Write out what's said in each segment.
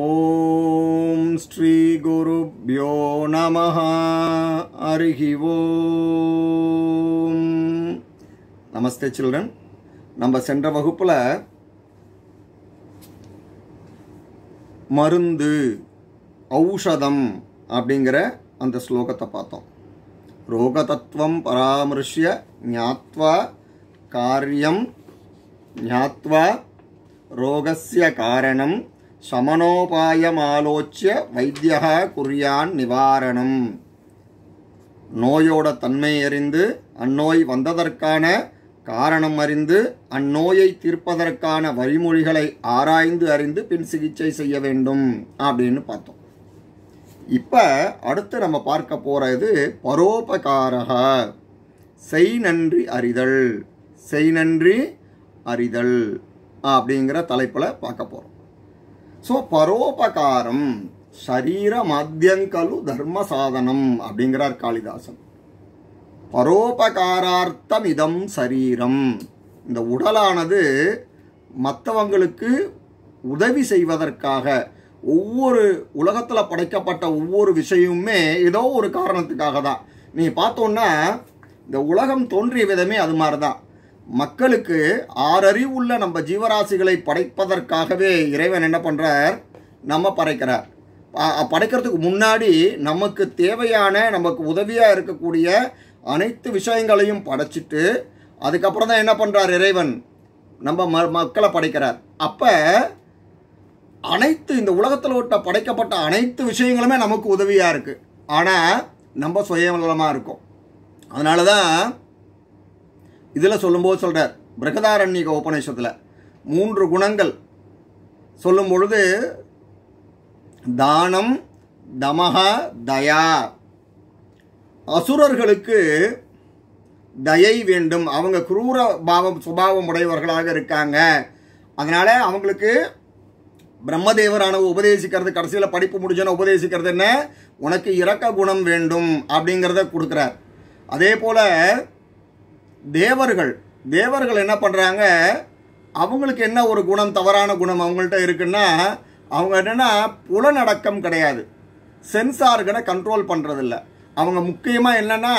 ஓம் ஸ்ரீ குருப்யோ நம அருகி நமஸ்தே சில்ட்ரன் நம்ம சென்ற வகுப்பில் மருந்து ஔஷதம் அப்படிங்கிற அந்த ஸ்லோகத்தை பார்த்தோம் ரோகதத்துவம் பராமர்ஷ்ய ஞாத்வா காரியம் ஞாத்வா ரோகசிய காரணம் சமனோபாயமாலோச்சிய வைத்தியா குறியான் நிவாரணம் நோயோட தன்மை அறிந்து அந்நோய் வந்ததற்கான காரணம் அறிந்து அந்நோயை தீர்ப்பதற்கான வழிமொழிகளை ஆராய்ந்து அறிந்து பின் சிகிச்சை செய்ய வேண்டும் அப்படின்னு பார்த்தோம் இப்போ அடுத்து நம்ம பார்க்க போகிறது பரோபகாரக செய் நன்றி அறிதல் செய் நன்றி அறிதல் அப்படிங்கிற தலைப்பில் பார்க்க போகிறோம் ஸோ பரோபகாரம் சரீர மத்தியங்கலு தர்ம சாதனம் அப்படிங்கிறார் காளிதாசன் பரோபகாரார்த்தம் இதம் சரீரம் இந்த உடலானது மற்றவங்களுக்கு உதவி செய்வதற்காக ஒவ்வொரு உலகத்தில் படைக்கப்பட்ட ஒவ்வொரு விஷயமுமே ஏதோ ஒரு காரணத்துக்காக தான் நீ பார்த்தோன்னா இந்த உலகம் தோன்றிய விதமே அது மாதிரி தான் மக்களுக்கு ஆறறிவு உள்ள நம்ம ஜீவராசிகளை படைப்பதற்காகவே இறைவன் என்ன பண்ணுறார் நம்ம படைக்கிறார் படைக்கிறதுக்கு முன்னாடி நமக்கு தேவையான நமக்கு உதவியாக இருக்கக்கூடிய அனைத்து விஷயங்களையும் படைச்சிட்டு அதுக்கப்புறம் தான் என்ன பண்ணுறார் இறைவன் நம்ம மக்களை படைக்கிறார் அப்போ அனைத்து இந்த உலகத்தில் விட்ட படைக்கப்பட்ட அனைத்து விஷயங்களுமே நமக்கு உதவியாக இருக்குது ஆனால் நம்ம சுயநலமாக இருக்கும் அதனால தான் இதில் சொல்லும்போது சொல்கிறார் பிரகதாரண்யக உபநிஷத்தில் மூன்று குணங்கள் சொல்லும் பொழுது தானம் தமகா தயா அசுரர்களுக்கு தயை வேண்டும் அவங்க குரூர பாவம் சுபாவம் உடையவர்களாக இருக்காங்க அதனால் அவங்களுக்கு பிரம்மதேவரான உபதேசிக்கிறது கடைசியில் படிப்பு முடிஞ்சோன்னு உபதேசிக்கிறது என்ன உனக்கு இறக்க குணம் வேண்டும் அப்படிங்கிறத கொடுக்குறார் அதே போல் தேவர்கள் தேவர்கள் என்ன பண்ணுறாங்க அவங்களுக்கு என்ன ஒரு குணம் தவறான குணம் அவங்கள்ட்ட இருக்குன்னா அவங்க என்னென்னா புலநடக்கம் கிடையாது சென்சார்களை கண்ட்ரோல் பண்ணுறதில்ல அவங்க முக்கியமாக என்னென்னா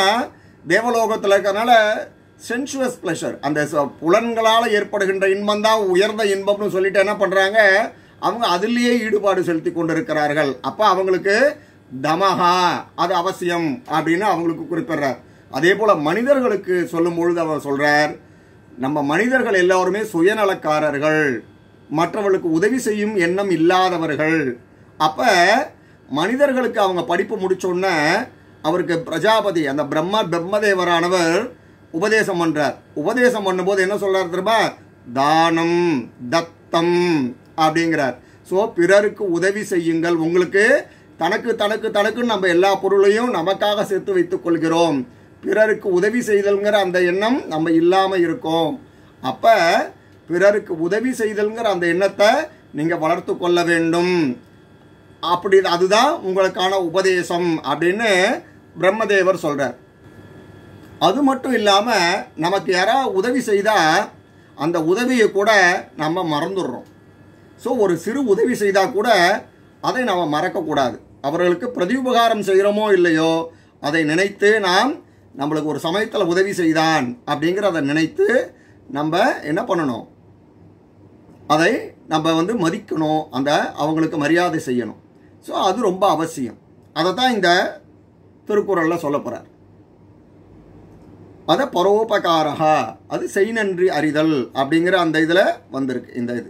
தேவலோகத்தில் இருக்கிறனால சென்சுவஸ் ப்ளஷர் அந்த புலன்களால் ஏற்படுகின்ற இன்பம் தான் உயர்ந்த இன்பம்னு சொல்லிட்டு என்ன பண்ணுறாங்க அவங்க அதுலேயே ஈடுபாடு செலுத்தி கொண்டிருக்கிறார்கள் அப்போ அவங்களுக்கு தமஹா அது அவசியம் அப்படின்னு அவங்களுக்கு குறிப்பிடுறார் அதே போல் மனிதர்களுக்கு சொல்லும் பொழுது அவர் சொல்கிறார் நம்ம மனிதர்கள் எல்லாருமே சுயநலக்காரர்கள் மற்றவர்களுக்கு உதவி செய்யும் எண்ணம் இல்லாதவர்கள் அப்போ மனிதர்களுக்கு அவங்க படிப்பு முடிச்சோன்ன அவருக்கு பிரஜாபதி அந்த பிரம்ம பிரம்மதேவரானவர் உபதேசம் பண்ணுறார் உபதேசம் பண்ணும்போது என்ன சொல்கிறார் திரும்ப தானம் தத்தம் அப்படிங்கிறார் ஸோ பிறருக்கு உதவி செய்யுங்கள் உங்களுக்கு தனக்கு தனக்கு தனக்குன்னு நம்ம எல்லா பொருளையும் நமக்காக சேர்த்து வைத்துக் கொள்கிறோம் பிறருக்கு உதவி செய்தல்ங்கிற அந்த எண்ணம் நம்ம இல்லாமல் இருக்கும் அப்போ பிறருக்கு உதவி செய்தல்ங்கிற அந்த எண்ணத்தை நீங்கள் வளர்த்து கொள்ள வேண்டும் அப்படி அதுதான் உங்களுக்கான உபதேசம் அப்படின்னு பிரம்மதேவர் சொல்கிறார் அது மட்டும் இல்லாமல் நமக்கு யாராவது உதவி செய்தால் அந்த உதவியை கூட நம்ம மறந்துடுறோம் ஸோ ஒரு சிறு உதவி செய்தால் கூட அதை நாம் மறக்கக்கூடாது அவர்களுக்கு பிரதி உபகாரம் செய்கிறோமோ இல்லையோ அதை நினைத்து நாம் நம்மளுக்கு ஒரு சமயத்தில் உதவி செய்தான் அப்படிங்கிறத நினைத்து நம்ம என்ன பண்ணணும் அதை நம்ம வந்து மதிக்கணும் அந்த அவங்களுக்கு மரியாதை செய்யணும் ஸோ அது ரொம்ப அவசியம் அதை தான் இந்த திருக்குறளில் சொல்ல போகிறார் அதை பரோபகாரகா அது செய் நன்றி அறிதல் அப்படிங்கிற அந்த இதில் வந்திருக்கு இந்த இது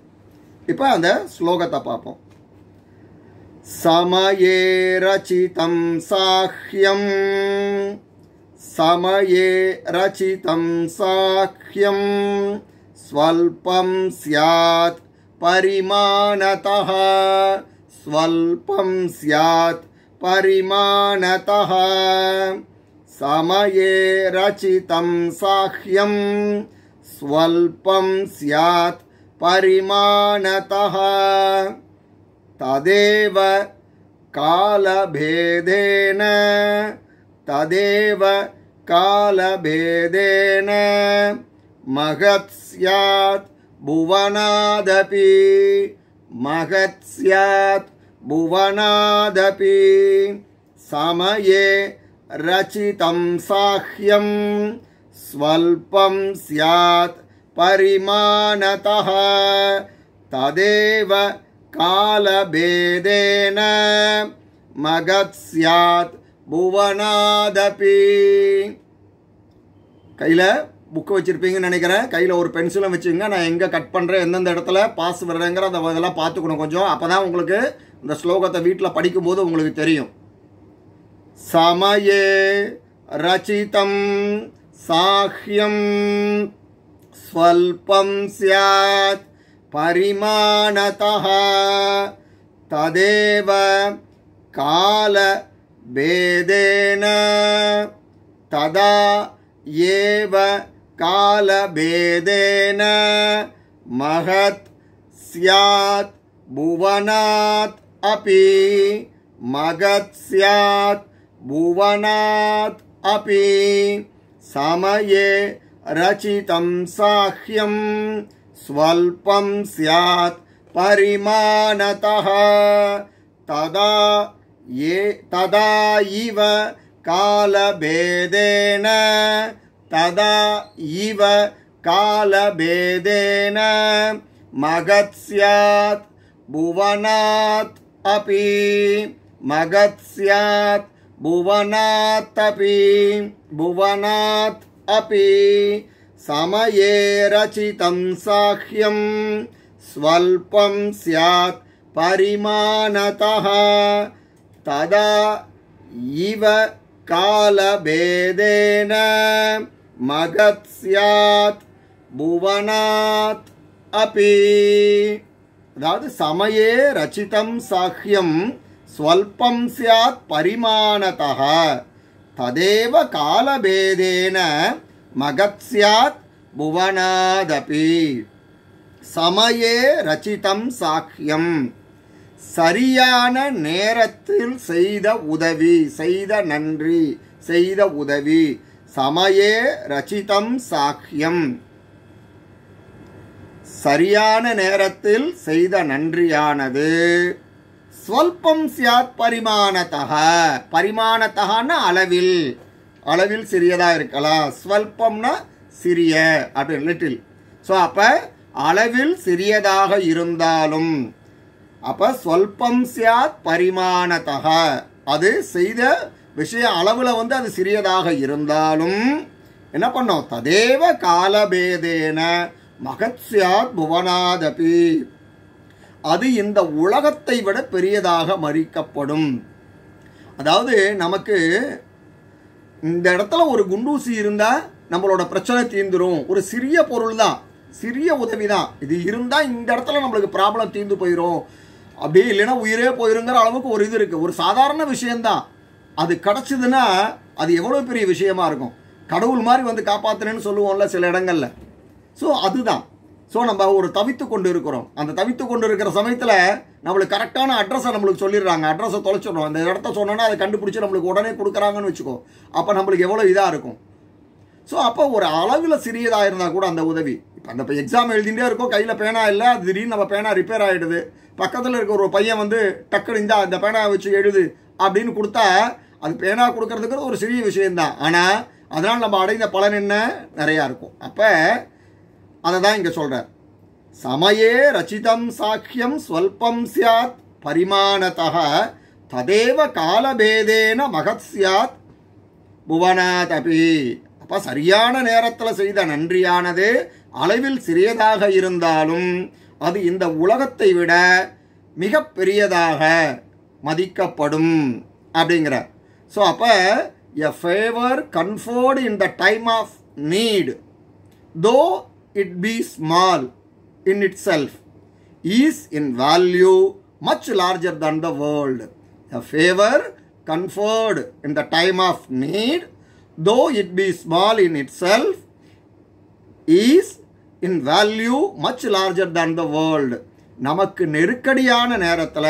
இப்போ அந்த ஸ்லோகத்தை பார்ப்போம் சமயே ரச்சிதம் சாஹ்யம் समये रचितं साख्यं स्वल्पं स्यात् परिमाणतः स्वल्पं स्यात् परिमाणतः समये रचितं साह्यं स्वल्पं स्यात् परिमाणतः तदेव कालभेदेन तदेव कालभेदेन महत् स्यात् भुवनादपि स्यात् भुवनादपि समये रचितं साह्यं स्वल्पं स्यात् परिमाणतः तदेव कालभेदेन स्यात् புவனாதபி கையில் புக்கு வச்சுருப்பீங்கன்னு நினைக்கிறேன் கையில் ஒரு பென்சிலும் வச்சுங்க நான் எங்கே கட் பண்ணுறேன் எந்தெந்த இடத்துல பாஸ் வர்றேங்கிற அந்த இதெல்லாம் பார்த்துக்கணும் கொஞ்சம் அப்போ தான் உங்களுக்கு இந்த ஸ்லோகத்தை வீட்டில் படிக்கும்போது உங்களுக்கு தெரியும் சமயே ரச்சிதம் சாஹ்யம் ஸ்வல்பம் சியாத் பரிமாணதா ததேவ கால भेदेन तदा काल भेदेन महत् स्यात् भुवनात् अपि मगत् स्यात् भुवनात् अपि समये रचितं साह्यं स्वल्पं स्यात् परिमाणतः तदा ये तदा इव कालभेदेन तदा इव कालभेदेन स्यात् भुवनात् अपि स्यात् भुवनात् अपि भुवनात् अपि समये रचितं साह्यं स्वल्पं स्यात् परिमाणतः ததா இவ காலபேதேன மகத் சியாத் புவனாத் அபி அதாவது சமயே ரச்சிதம் சாஹ்யம் ஸ்வல்பம் சியாத் பரிமாணத்தா ததேவ காலபேதேன மகத் சியாத் புவனாதபி சமயே ரச்சிதம் சாஹ்யம் சரியான நேரத்தில் செய்த உதவி செய்த நன்றி செய்த உதவி சமயே ரச்சிதம் சாக்கியம் சரியான நேரத்தில் செய்த நன்றியானது ஸ்வல்பம் சியாத் பரிமாணத்தக பரிமாணத்தகான அளவில் அளவில் சிறியதாக இருக்கலாம் ஸ்வல்பம்னா சிறிய அப்படின்னு லிட்டில் ஸோ அப்போ அளவில் சிறியதாக இருந்தாலும் அப்போ சொல்பம் சியாத் பரிமாணத்தக அது செய்த விஷய அளவில் வந்து அது சிறியதாக இருந்தாலும் என்ன பண்ணோம் ததேவ காலபேதேன மகத்ஸ்யாத் புவனாதபி அது இந்த உலகத்தை விட பெரியதாக மறிக்கப்படும் அதாவது நமக்கு இந்த இடத்துல ஒரு குண்டூசி இருந்தால் நம்மளோட பிரச்சனை தீர்ந்துடும் ஒரு சிறிய பொருள் தான் சிறிய உதவி தான் இது இருந்தால் இந்த இடத்துல நம்மளுக்கு ப்ராப்ளம் தீர்ந்து போயிடும் அப்படியே இல்லைன்னா உயிரே போயிருங்கிற அளவுக்கு ஒரு இது இருக்குது ஒரு சாதாரண விஷயந்தான் அது கிடச்சிதுன்னா அது எவ்வளோ பெரிய விஷயமா இருக்கும் கடவுள் மாதிரி வந்து காப்பாற்றுனேன்னு சொல்லுவோம்ல சில இடங்களில் ஸோ அதுதான் ஸோ நம்ம ஒரு தவித்து கொண்டு இருக்கிறோம் அந்த தவித்து கொண்டு இருக்கிற சமயத்தில் நம்மளுக்கு கரெக்டான அட்ரஸை நம்மளுக்கு சொல்லிடுறாங்க அட்ரஸை தொலைச்சிடுறோம் அந்த இடத்த சொன்னோன்னா அதை கண்டுபிடிச்சி நம்மளுக்கு உடனே கொடுக்குறாங்கன்னு வச்சுக்கோ அப்போ நம்மளுக்கு எவ்வளோ இதாக இருக்கும் ஸோ அப்போ ஒரு அளவில் சிறியதாக இருந்தால் கூட அந்த உதவி அந்த இப்போ எக்ஸாம் எழுதிகிட்டே இருக்கோம் கையில் பேனா இல்லை அது திடீர்னு நம்ம பேனா ரிப்பேர் ஆகிடுது பக்கத்தில் இருக்கிற ஒரு பையன் வந்து டக்குனு இந்தா இந்த பேனா வச்சு எழுது அப்படின்னு கொடுத்தா அது பேனா கொடுக்கறதுக்கு ஒரு சிறிய விஷயந்தான் ஆனால் அதனால் நம்ம அடைந்த பலன் என்ன நிறையா இருக்கும் அப்போ அதை தான் இங்கே சொல்கிறார் சமயே ரச்சிதம் சாக்கியம் ஸ்வல்பம் சியாத் பரிமாணத்தக ததேவ காலபேதேன மகத் சியாத் புவனாதபி அப்போ சரியான நேரத்தில் செய்த நன்றியானது அளவில் சிறியதாக இருந்தாலும் அது இந்த உலகத்தை விட மிக பெரியதாக மதிக்கப்படும் அப்படிங்கிறார் ஸோ அப்போ a favour conferred in the time of need though it be small in itself is in value much larger than the world a favour conferred in the time of need though it be small in itself is in value much larger than the world நமக்கு நெருக்கடியான நேரத்தில்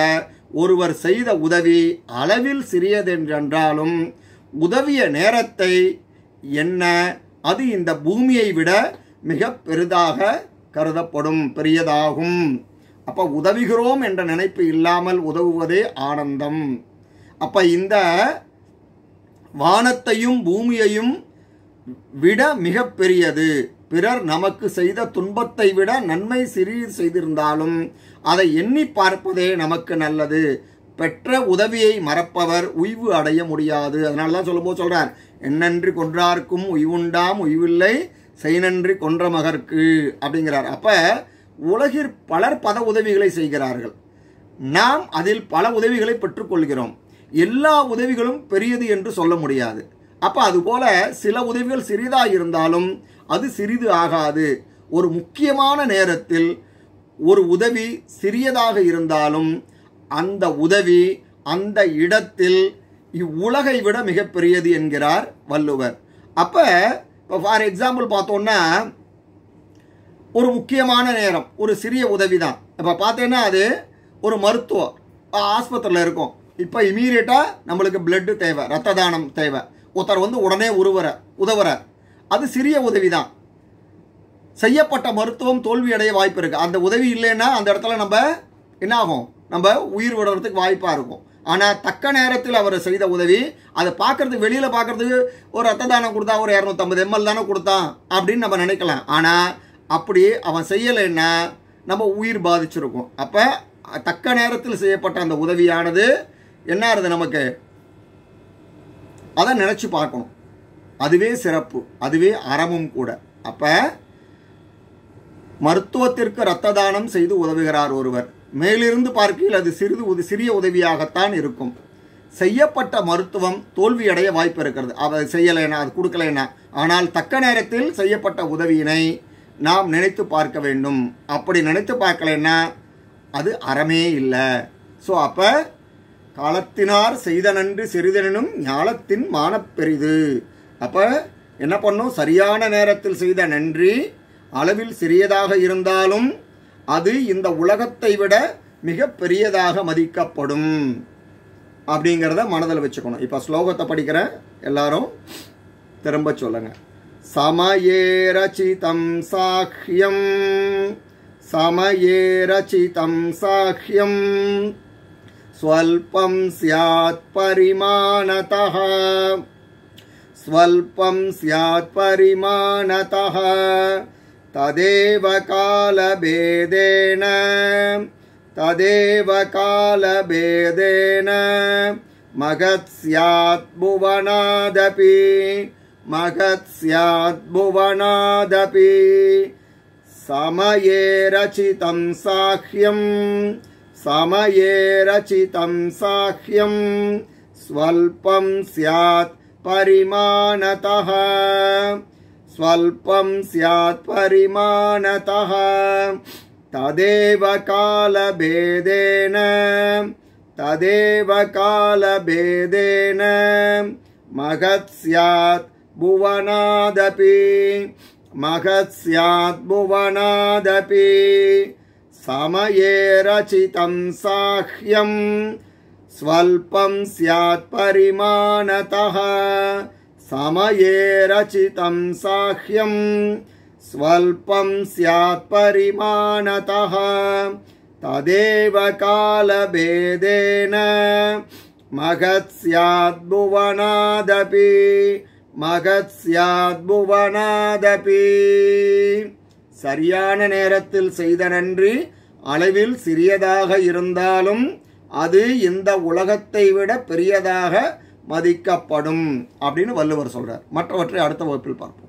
ஒருவர் செய்த உதவி அளவில் சிறியதென்றென்றாலும் உதவிய நேரத்தை என்ன அது இந்த பூமியை விட மிக பெரிதாக கருதப்படும் பெரியதாகும் அப்போ உதவுகிறோம் என்ற நினைப்பு இல்லாமல் உதவுவதே ஆனந்தம் அப்போ இந்த வானத்தையும் பூமியையும் விட மிக பெரியது பிறர் நமக்கு செய்த துன்பத்தை விட நன்மை சிறிது செய்திருந்தாலும் அதை எண்ணி பார்ப்பதே நமக்கு நல்லது பெற்ற உதவியை மறப்பவர் உய்வு அடைய முடியாது அதனால தான் சொல்லும்போது சொல்கிறார் என்னன்றி கொன்றார்க்கும் உய்வுண்டாம் உய்வில்லை செய்நன்றி கொன்ற மகர்க்கு அப்படிங்கிறார் அப்போ உலகில் பலர் பத உதவிகளை செய்கிறார்கள் நாம் அதில் பல உதவிகளை பெற்றுக்கொள்கிறோம் எல்லா உதவிகளும் பெரியது என்று சொல்ல முடியாது அப்போ அதுபோல சில உதவிகள் சிறிதாக இருந்தாலும் அது சிறிது ஆகாது ஒரு முக்கியமான நேரத்தில் ஒரு உதவி சிறியதாக இருந்தாலும் அந்த உதவி அந்த இடத்தில் இவ்வுலகை விட மிகப்பெரியது என்கிறார் வள்ளுவர் அப்போ இப்போ ஃபார் எக்ஸாம்பிள் பார்த்தோன்னா ஒரு முக்கியமான நேரம் ஒரு சிறிய உதவி தான் இப்போ பார்த்தீங்கன்னா அது ஒரு மருத்துவம் ஆஸ்பத்திரியில் இருக்கும் இப்போ இமீடியட்டாக நம்மளுக்கு பிளட்டு தேவை ரத்த தானம் தேவை ஒருத்தர் வந்து உடனே உருவுற உதவுற அது சிறிய உதவி தான் செய்யப்பட்ட மருத்துவம் தோல்வியடைய வாய்ப்பு இருக்குது அந்த உதவி இல்லைன்னா அந்த இடத்துல நம்ம என்ன ஆகும் நம்ம உயிர் விடுறதுக்கு வாய்ப்பாக இருக்கும் ஆனால் தக்க நேரத்தில் அவர் செய்த உதவி அதை பார்க்குறதுக்கு வெளியில் பார்க்குறதுக்கு ஒரு ரத்த தானம் கொடுத்தா ஒரு இரநூத்தம்பது எம்எல் தானே கொடுத்தான் அப்படின்னு நம்ம நினைக்கலாம் ஆனால் அப்படி அவன் செய்யலைன்னா நம்ம உயிர் பாதிச்சிருக்கும் அப்போ தக்க நேரத்தில் செய்யப்பட்ட அந்த உதவியானது என்ன நமக்கு அதை நினச்சி பார்க்கணும் அதுவே சிறப்பு அதுவே அறமும் கூட அப்போ மருத்துவத்திற்கு இரத்த தானம் செய்து உதவுகிறார் ஒருவர் மேலிருந்து பார்க்கையில் அது சிறிது உது சிறிய உதவியாகத்தான் இருக்கும் செய்யப்பட்ட மருத்துவம் தோல்வியடைய வாய்ப்பு இருக்கிறது அவர் செய்யலைனா அது கொடுக்கலைனா ஆனால் தக்க நேரத்தில் செய்யப்பட்ட உதவியினை நாம் நினைத்து பார்க்க வேண்டும் அப்படி நினைத்து பார்க்கலைன்னா அது அறமே இல்லை ஸோ அப்போ காலத்தினார் செய்த நன்று சிறிதனும் ஞாலத்தின் மானப்பெரிது அப்போ என்ன பண்ணும் சரியான நேரத்தில் செய்த நன்றி அளவில் சிறியதாக இருந்தாலும் அது இந்த உலகத்தை விட மிக பெரியதாக மதிக்கப்படும் அப்படிங்கிறத மனதில் வச்சுக்கணும் இப்போ ஸ்லோகத்தை படிக்கிறேன் எல்லாரும் திரும்ப சொல்லுங்க சமயே ரச்சிதம் சாஹ்யம் சமயே ரச்சிதம் சாஹ்யம் ஸ்வல்பம் சியாத் பரிமாணதா स्वल्पं स्यात् परिमाणतः तदेव कालभेदेन तदेव कालभेदेन महत्स्यात् भुवनादपि भुवनादपि समये रचितं साह्यं समये रचितं साह्यं स्वल्पं स्यात् परिमाणतः स्वल्पं स्यात् परिमाणतः तदेव कालभेदेन तदेव कालभेदेन महत् स्यात् भुवनादपि महत् स्यात् भुवनादपि समये रचितं साह्यं स्वल्पं स्यात् परिमाणतः समये रचितं साह्यं स्वल्पं स्यात् परिमाणतः तदेव कालभेदेन மகத் சாத்புவனாதபி மகத் சாத்புவனாதபி சரியான நேரத்தில் செய்த நன்றி அளவில் சிறியதாக இருந்தாலும் அது இந்த உலகத்தை விட பெரியதாக மதிக்கப்படும் அப்படின்னு வள்ளுவர் சொல்கிறார் மற்றவற்றை அடுத்த வகுப்பில் பார்ப்போம்